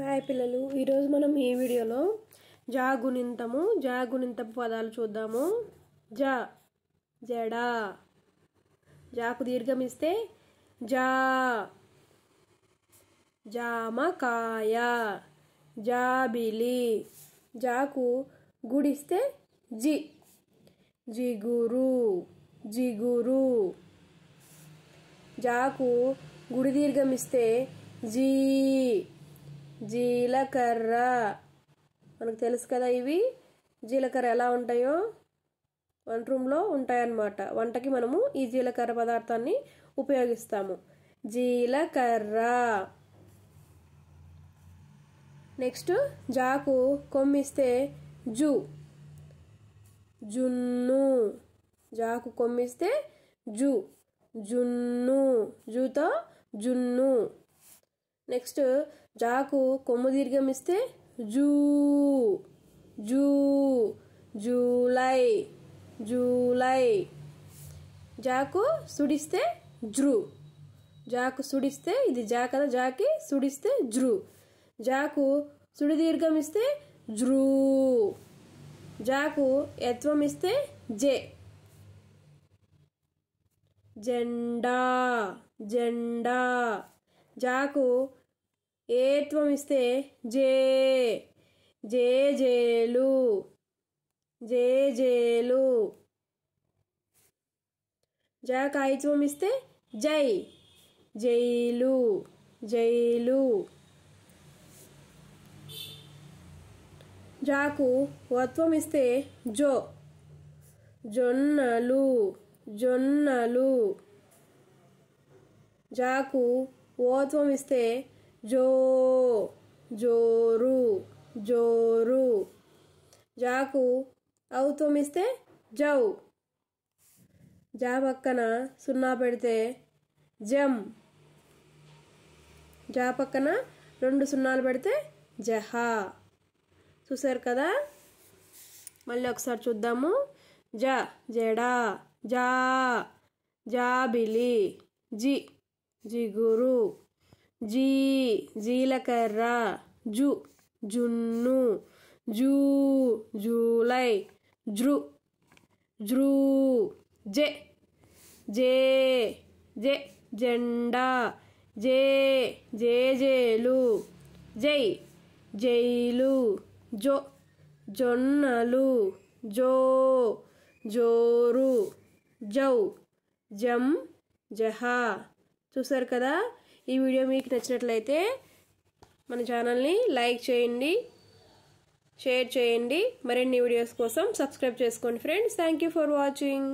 hi పిల్లలు ఈరోజు మనం ఈ వీడియోలో జా గుణింతము జా పదాలు చూద్దాము జా జడా జాకు దీర్ఘమిస్తే జా జామకాయ జాబిలి జాకు గుడిస్తే జి జిగురు జిగురు జాకు గుడి దీర్ఘమిస్తే జీ జీలకర్ర మనకు తెలుసు కదా ఇవి జీలకర్ర ఎలా ఉంటాయో వంట రూమ్లో ఉంటాయన్నమాట వంటకి మనము ఈ జీలకర్ర పదార్థాన్ని ఉపయోగిస్తాము జీలకర్ర నెక్స్ట్ జాకు కొమ్మిస్తే జు జున్ను జాకు కొమ్మిస్తే జు జున్ను జూతో జున్ను నెక్స్ట్ జాకు కొమ్ము దీర్ఘం ఇస్తే జూ జూ జూలై జూలై జాకు సుడిస్తే జ్రు జాకు సుడిస్తే ఇది జా కదా జాకి సుడిస్తే జ్రు జాకు సుడి దీర్ఘం ఇస్తే జ్రూ జాకు యత్వం ఇస్తే జే జెండా జెండా జాకు ఏత్వం ఇస్తే జే జే జేలు జే జేలు జ కాయిత్వం ఇస్తే జై జైలు జైలు జాకు వత్వం ఇస్తే జో జొన్నలు జొన్నలు జాకు ఓత్వం ఇస్తే జో జోరు జోరు జాకు ఇస్తే జౌ జా పక్కన సున్నా పెడితే జమ్ జా పక్కన రెండు సున్నాలు పెడితే జహా చూసారు కదా మళ్ళీ ఒకసారి చూద్దాము జ జడా జా జాబిలి జి జిగురు జీ జీలకర్ర జు జున్ను జూ జూలై జృ జృ జె జే జె జెండా జే జేలు జై జైలు జో జొన్నలు జో జోరు జౌ జం జహా చూసారు కదా ఈ వీడియో మీకు నచ్చినట్లయితే మన ఛానల్ని లైక్ చేయండి షేర్ చేయండి మరిన్ని వీడియోస్ కోసం సబ్స్క్రైబ్ చేసుకోండి ఫ్రెండ్స్ థ్యాంక్ ఫర్ వాచింగ్